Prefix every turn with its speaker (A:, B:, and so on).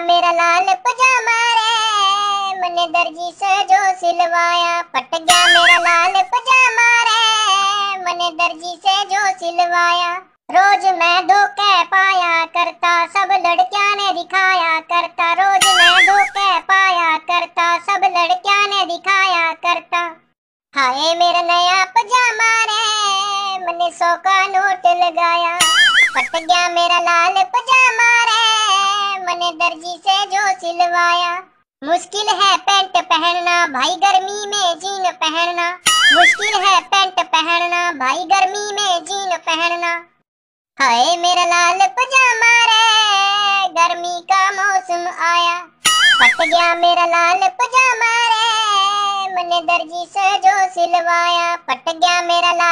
A: मेरा लाल
B: पजामा रे मने दर्जी से जो सिलवाया पट गया मेरा लाल पजामा रे मने दर्जी से जो सिलवाया रोज मैं धोखे पाया करता सब लड़किया ने दिखाया करता रोज मैं धोखे पाया करता सब लड़किया ने दिखाया करता हाय मेरा नया पजामा रे मने सौ का नोट लगाया पट गया मेरा लाल पजामा ने दर्जी से जो सिलवाया मुश्किल है पैंट पहनना भाई गर्मी में जीन पहनना मुश्किल है पैंट पहनना भाई गर्मी में जीन पहनना हाय मेरा लाल पजामा रे गर्मी का मौसम आया फट गया मेरा लाल पजामा रे मैंने दर्जी से जो सिलवाया फट गया मेरा लाल